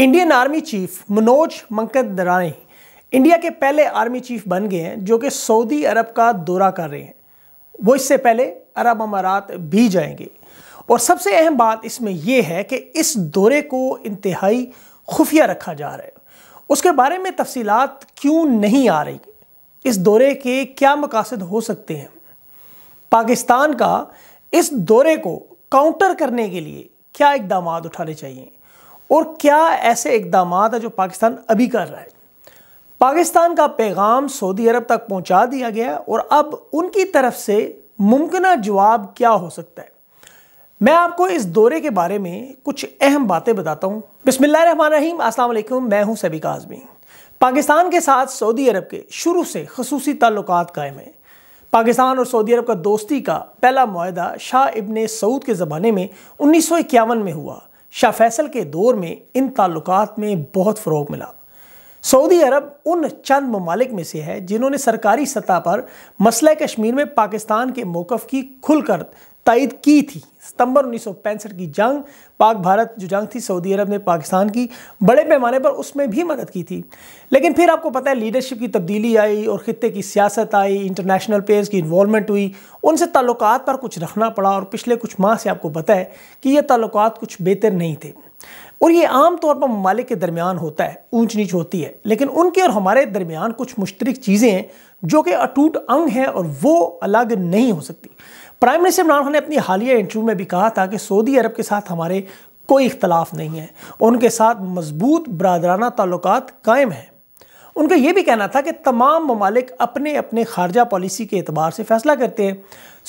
Indian army chief Manoj मंकदरानी India के पहले आर्मी चीफ बन गए हैं जो कि सऊदी अरब का दौरा कर रहे हैं वो इससे पहले अरब अमारात भी जाएंगे और सबसे अहम बात इसमें यह है कि इस दौरे को इंतहाई खुफिया रखा जा रहा है उसके बारे में तफसीलात क्यों नहीं आ रही इस दौरे के क्या मकासद हो सकते हैं पाकिस्तान का इस दौरे को काउंटर करने के लिए क्या इकदाम उठाने चाहिए और क्या ऐसे इकदाम है जो पाकिस्तान अभी कर रहा है पाकिस्तान का पैगाम सऊदी अरब तक पहुंचा दिया गया और अब उनकी तरफ से मुमकिन जवाब क्या हो सकता है मैं आपको इस दौरे के बारे में कुछ अहम बातें बताता हूँ बिसमीम असल मैं हूँ सबिक आजमी पाकिस्तान के साथ सऊदी अरब के शुरू से खसूस ताल्लुक कायम हैं पाकिस्तान और सऊदी अरब का दोस्ती का पहला माहा शाह इबन सऊद के ज़माने में उन्नीस में हुआ शाह फैसल के दौर में इन ताल्लुक में बहुत फ़रोग मिला सऊदी अरब उन चंद ममालिक में से है जिन्होंने सरकारी सतह पर मसला कश्मीर में पाकिस्तान के मौक़ की खुलकर तयद की थी सितंबर उन्नीस की जंग पाक भारत जो जंग थी सऊदी अरब ने पाकिस्तान की बड़े पैमाने पर उसमें भी मदद की थी लेकिन फिर आपको पता है लीडरशिप की तब्दीली आई और ख़त्े की सियासत आई इंटरनेशनल प्लेयर्स की इन्वॉलमेंट हुई उनसे ताल्लुक पर कुछ रखना पड़ा और पिछले कुछ माह से आपको पता है कि ये ताल्लुक कुछ बेहतर नहीं थे और ये आम तौर पर ममालिक के दरमियान होता है ऊंच नीच होती है लेकिन उनके और हमारे दरमियान कुछ मुश्तरक चीज़ें हैं जो कि अटूट अंग हैं और वो अलग नहीं हो सकती प्राइम मिनिस्टर इमरान खान ने अपनी हालिया इंटरव्यू में भी कहा था कि सऊदी अरब के साथ हमारे कोई इख्तलाफ नहीं है उनके साथ मजबूत बरदराना ताल्लुक कायम हैं उनका यह भी कहना था कि तमाम ममालिक अपने अपने खारजा पॉलिसी के अतबार से फैसला करते हैं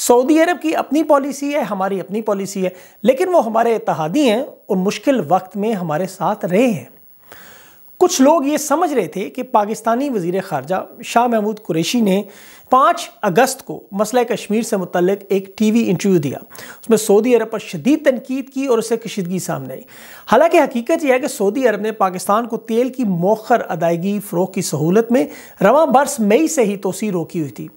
सऊदी अरब की अपनी पॉलिसी है हमारी अपनी पॉलिसी है लेकिन वो हमारे इतिहादी हैं और मुश्किल वक्त में हमारे साथ रहे हैं कुछ लोग ये समझ रहे थे कि पाकिस्तानी वजीर खारजा शाह महमूद कुरैशी ने पाँच अगस्त को मसला कश्मीर से मुतलक एक टी वी इंटरव्यू दिया उसमें सऊदी अरब पर शदीद तनकीद की और उससे कशीदगी सामने आई हालांकि हकीकत यह है कि सऊदी अरब ने पाकिस्तान को तेल की मौखर अदायगी फ़रोग की सहूलत में रवा बरस मई से ही तोसी रोकी हुई थी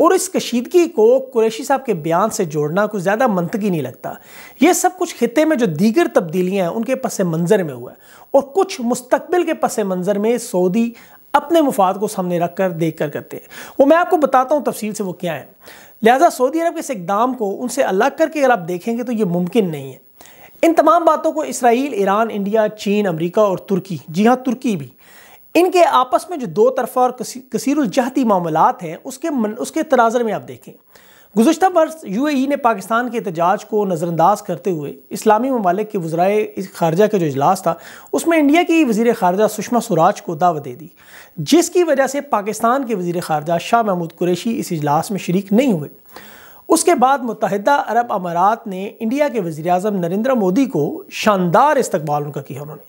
और इस कशीदगी को कुरैशी साहब के बयान से जोड़ना कुछ ज़्यादा मनतकी नहीं लगता ये सब कुछ खत्े में जो दीगर तब्दीलियाँ हैं उनके पस मंज़र में हुआ है और कुछ मुस्तबिल के पस मंज़र में सऊदी अपने मुफाद को सामने रख कर देख कर करते हैं वो मैं आपको बताता हूँ तफसील से वो क्या है लिहाजा सऊदी अरब के इस इकदाम को उनसे अलग करके अगर आप देखेंगे तो ये मुमकिन नहीं है इन तमाम बातों को इसराइल ईरान इंडिया चीन अमरीका और तुर्की जी हाँ तुर्की भी इनके आपस में जो दो तरफा और कसीरजहती मामला हैं उसके मन, उसके तनाजर में आप देखें गुजशत बरस यू ए ने पाकिस्तान के एहतजाज को नज़रअंदाज करते हुए इस्लामी ममालिक के वज्राए खारजा का जो अजलास था उसमें इंडिया की वज़ी खारजा सुषमा स्वराज को दावत दे दी जिसकी वजह से पाकिस्तान के वजी खारजा शाह महमूद कुरेशी इस अजलास में शरीक नहीं हुए उसके बाद मुतहदा अरब अमारात ने इंडिया के वज़ी अजम नरेंद्र मोदी को शानदार इस्तबाल उनका किया उन्होंने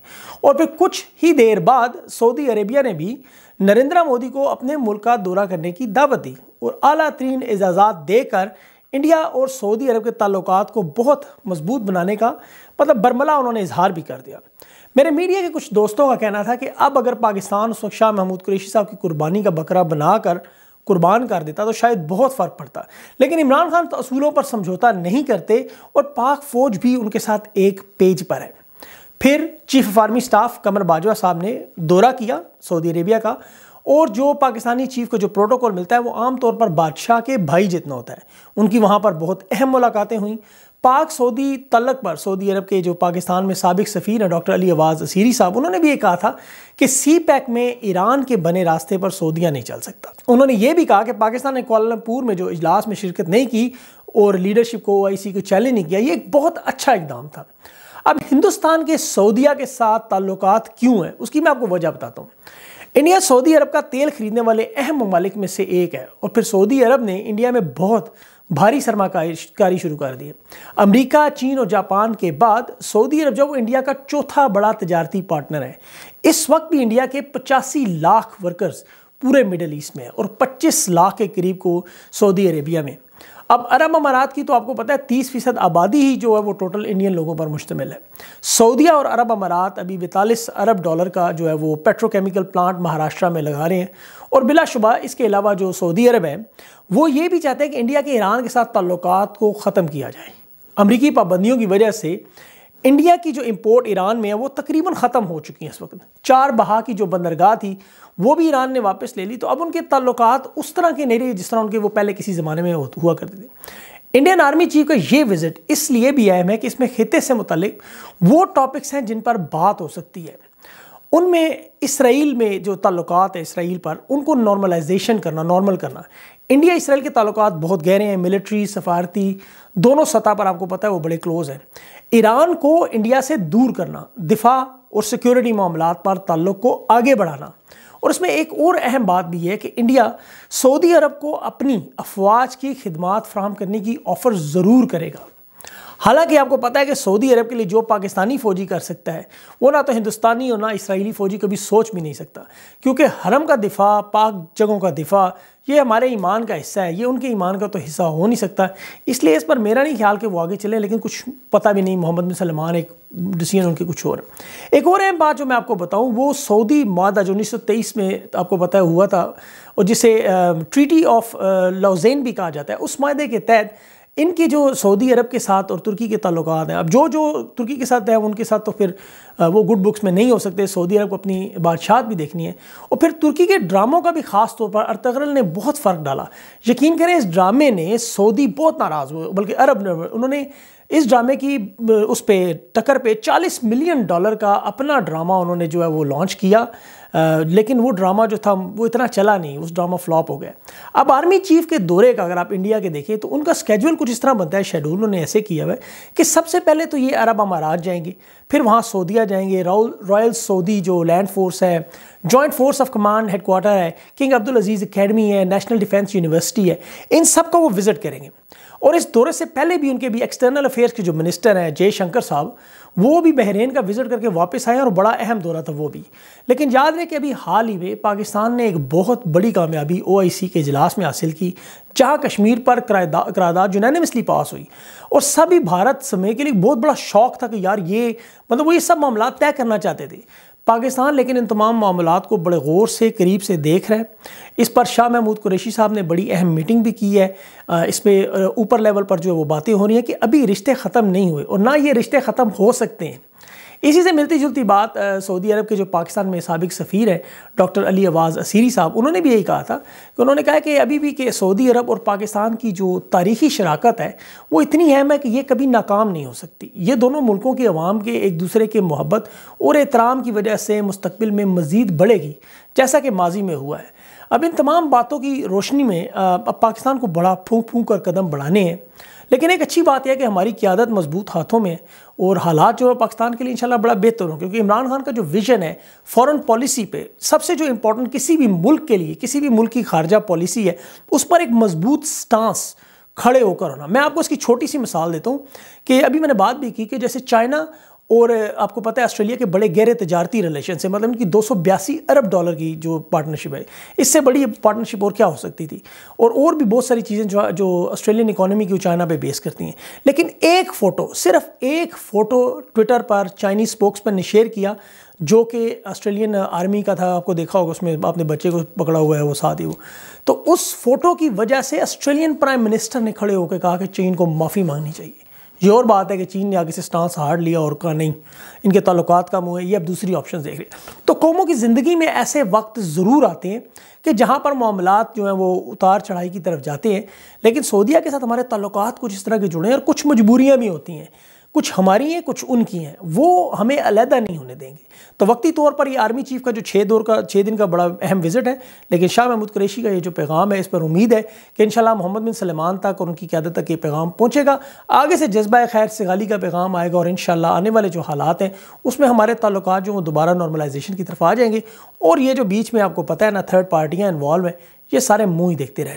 और फिर कुछ ही देर बाद सऊदी अरेबिया ने भी नरेंद्र मोदी को अपने मुल्क का दौरा करने की दावत दी और अला तरीन एजाज़ा देकर इंडिया और सऊदी अरब के ताल्लुक को बहुत मजबूत बनाने का मतलब बरमला उन्होंने इजहार भी कर दिया मेरे मीडिया के कुछ दोस्तों का कहना था कि अब अगर पाकिस्तान सुरक्षा महमूद कुरेशी साहब की कुर्बानी का बकरा बनाकर कुर्बान कर देता तो शायद बहुत फ़र्क पड़ता लेकिन इमरान खान तो असूलों पर समझौता नहीं करते और पाक फ़ौज भी उनके साथ एक पेज पर है फिर chief of army staff Qamar Bajwa sahab ने दौरा किया सऊदी अरेबिया का और जो पाकिस्तानी चीफ को जो प्रोटोकॉल मिलता है वो आमतौर पर बादशाह के भाई जितना होता है उनकी वहाँ पर बहुत अहम मुलाकातें हुई पाक सऊदी तलक पर सऊदी अरब के जो पाकिस्तान में सबक सफ़ीर हैं डॉक्टर अली आवाज़ असीरी साहब उन्होंने भी ये कहा था कि सी पैक में ईरान के बने रास्ते पर सऊदियाँ नहीं चल सकता उन्होंने ये भी कहा कि पाकिस्तान ने कोलमपुर में जो इजलास में शिरकत नहीं की और लीडरशिप को ओ को चैलेंज नहीं किया ये एक बहुत अच्छा इकदाम था अब हिंदुस्तान के सऊदिया के साथ ताल्लुक क्यों हैं उसकी मैं आपको वजह बताता हूँ इंडिया सऊदी अरब का तेल खरीदने वाले अहम ममालिक में से एक है और फिर सऊदी अरब ने इंडिया में बहुत भारी सरमाकारी शुरू कर दी अमेरिका चीन और जापान के बाद सऊदी अरब जो इंडिया का चौथा बड़ा तजारती पार्टनर है इस वक्त भी इंडिया के पचासी लाख वर्कर्स पूरे मिडल ईस्ट में और 25 लाख के करीब को सऊदी अरेबिया में अब अरब अमारात की तो आपको पता है तीस फ़ीसद आबादी ही जो है वो टोटल इंडियन लोगों पर मुश्तमिल है सऊदिया और अरब अमारात अभी बैतालीस अरब डॉलर का जो है वो पेट्रोकेमिकल प्लांट महाराष्ट्र में लगा रहे हैं और बिलाशुबा इसके अलावा जो सऊदी अरब है वो ये भी चाहते हैं कि इंडिया के ईरान के साथ ताल्लुकात को ख़त्म किया जाए अमरीकी पाबंदियों की वजह से इंडिया की जो इम्पोर्ट ईरान में है वो तकरीबन ख़त्म हो चुकी है इस वक्त चार बहा की जो बंदरगाह थी वो भी ईरान ने वापस ले ली तो अब उनके ताल्लुकात उस तरह के नहीं रहे जिस तरह उनके वो पहले किसी ज़माने में हुआ करते थे इंडियन आर्मी चीफ का ये विजिट इसलिए भी अहम है कि इसमें खिते से मुतलिक वो टॉपिक्स हैं जिन पर बात हो सकती है उनमें इसराइल में जो ताल्लुक है इसराइल पर उनको नॉर्मलाइजेशन करना नॉर्मल करना इंडिया इसराइल के ताल्लुक बहुत गहरे हैं मिलिट्री सफारती दोनों सतह पर आपको पता है वो बड़े क्लोज हैं ईरान को इंडिया से दूर करना दिफा और सिक्योरिटी मामला पर ताल्लुक को आगे बढ़ाना और इसमें एक और अहम बात भी है कि इंडिया सऊदी अरब को अपनी अफवाज की खिदमत फ्राहम करने की ऑफ़र ज़रूर करेगा हालांकि आपको पता है कि सऊदी अरब के लिए जो पाकिस्तानी फ़ौजी कर सकता है वो ना तो हिंदुस्तानी और ना इसराइली फ़ौजी कभी सोच भी नहीं सकता क्योंकि हरम का दिफा पाक जगहों का दिफा ये हमारे ईमान का हिस्सा है ये उनके ईमान का तो हिस्सा हो नहीं सकता इसलिए इस पर मेरा नहीं ख्याल कि वो आगे चले लेकिन कुछ पता भी नहीं मोहम्मद बिन सलमान एक डिसीजन उनके कुछ और एक और अहम बात जो मैं आपको बताऊं वो सऊदी मादा जो 1923 में आपको पता हुआ था और जिसे ट्रीटी ऑफ लाउजेन भी कहा जाता है उस माहे के तहत इनके जो सऊदी अरब के साथ और तुर्की के तल्लक हैं अब जो जो तुर्की के साथ है उनके साथ तो फिर वो गुड बुक्स में नहीं हो सकते सऊदी अरब को अपनी बादशाह भी देखनी है और फिर तुर्की के ड्रामों का भी ख़ास तौर पर अरतगरल ने बहुत फ़र्क डाला यकीन करें इस ड्रामे ने सऊदी बहुत नाराज़ हुए बल्कि अरब उन्होंने इस ड्रामे की उस पर टक्कर पे 40 मिलियन डॉलर का अपना ड्रामा उन्होंने जो है वो लॉन्च किया लेकिन वो ड्रामा जो था वो इतना चला नहीं उस ड्रामा फ्लॉप हो गया अब आर्मी चीफ के दौरे का अगर आप इंडिया के देखिए तो उनका स्केड्यूल कुछ इस तरह बनता है शेड्यूल उन्होंने ऐसे किया हुआ है कि सबसे पहले तो ये अरब अमारात जाएंगे फिर वहाँ सऊदिया जाएंगे रॉयल सऊदी जो लैंड फोर्स है joint force of command headquarter है किंग अब्दुल अजीज़ अकेडमी है नेशनल डिफेंस यूनिवर्सिटी है इन सब का वो विज़िट करेंगे और इस दौरे से पहले भी उनके भी एक्सटर्नल अफेयर्स के जो मिनिस्टर हैं जयशंकर साहब वो भी बहरीन का विज़िट करके वापस आए और बड़ा अहम दौरा था वो भी लेकिन याद रहे कि अभी हाल ही में पाकिस्तान ने एक बहुत बड़ी कामयाबी ओ के इजलास में हासिल की जहाँ कश्मीर पर करारदाद यूनानिमसली पास हुई और सभी भारत समय के लिए बहुत बड़ा शौक था कि यार ये मतलब वो ये सब मामला तय करना चाहते थे पाकिस्तान लेकिन इन तमाम मामला को बड़े गौर से करीब से देख रहा है इस पर शाह महमूद कुरैशी साहब ने बड़ी अहम मीटिंग भी की है इस पर ऊपर लेवल पर जो है वो बातें हो रही हैं कि अभी रिश्ते ख़त्म नहीं हुए और ना ये रिश्ते ख़त्म हो सकते हैं इसी से मिलती जुलती बात सऊदी अरब के जो पाकिस्तान में सबक सफ़ीर हैं डॉक्टर अली आवाज़ असीरी साहब उन्होंने भी यही कहा था कि उन्होंने कहा कि अभी भी कि सऊदी अरब और पाकिस्तान की जो तारीखी शराकत है वो इतनी अहम है कि ये कभी नाकाम नहीं हो सकती ये दोनों मुल्कों के अवाम के एक दूसरे के मोहब्बत और एहतराम की वजह से मुस्तबिल में मज़ीद बढ़ेगी जैसा कि माजी में हुआ है अब इन तमाम बातों की रोशनी में अब पाकिस्तान को बड़ा फूंक फूँक कर कदम बढ़ाने हैं लेकिन एक अच्छी बात यह कि हमारी क्यादत मजबूत हाथों में है और हालात जो है पाकिस्तान के लिए इंशाल्लाह बड़ा बेहतर हो क्योंकि इमरान खान का जो विजन है फॉरेन पॉलिसी पे सबसे जो इम्पोर्टेंट किसी भी मुल्क के लिए किसी भी मुल्क की खारजा पॉलिसी है उस पर एक मजबूत स्टांस खड़े होकर होना मैं आपको इसकी छोटी सी मिसाल देता हूँ कि अभी मैंने बात भी की कि जैसे चाइना और आपको पता है ऑस्ट्रेलिया के बड़े गहरे तजारती रिलेशन से मतलब इनकी दो अरब डॉलर की जो पार्टनरशिप है इससे बड़ी पार्टनरशिप और क्या हो सकती थी और और भी बहुत सारी चीज़ें जो जो ऑस्ट्रेलियन इकोनॉमी की चाइना पे बेस करती हैं लेकिन एक फ़ोटो सिर्फ एक फ़ोटो ट्विटर पर चाइनीज़ स्पोक्समैन ने शेयर किया जो कि ऑस्ट्रेलियन आर्मी का था आपको देखा होगा उसमें आपने बच्चे को पकड़ा हुआ है वो साथ ही वो तो उस फोटो की वजह से ऑस्ट्रेलियन प्राइम मिनिस्टर ने खड़े होकर कहा कि चीन को माफ़ी मांगनी चाहिए ये और बात है कि चीन ने आगे से स्टांस हार लिया और का नहीं इनके ताल्लुक कम हुए ये अब दूसरी ऑप्शन देख रहे हैं तो कौमों की ज़िंदगी में ऐसे वक्त ज़रूर आते हैं कि जहाँ पर मामला जो हैं वो उतार चढ़ाई की तरफ जाते हैं लेकिन सऊदीया के साथ हमारे ताल्लुक कुछ इस तरह के जुड़े हैं और कुछ मजबूरियाँ भी होती हैं कुछ हमारी हैं कुछ उनकी हैं वो हमें अलहदा नहीं होने देंगे तो वक्ती तौर पर ये आर्मी चीफ का जो छः दौर का छः दिन का बड़ा अहम विजिट है लेकिन शाह महमूद कुरेशी का ये जो पैगाम है इस पर उम्मीद है कि इन मोहम्मद बिन सलमान तक और उनकी क्यादत तक ये पैगाम पहुँचेगा आगे से जज्बा खैर गाली का पैगाम आएगा और इन आने वाले जो हालात हैं उसमें हमारे तल्लक जो वो दोबारा नॉर्मलाइजेशन की तरफ आ जाएंगे और ये जो बीच में आपको पता है ना थर्ड पार्टियाँ इन्वॉल्व हैं ये सारे मुँह ही देखते रह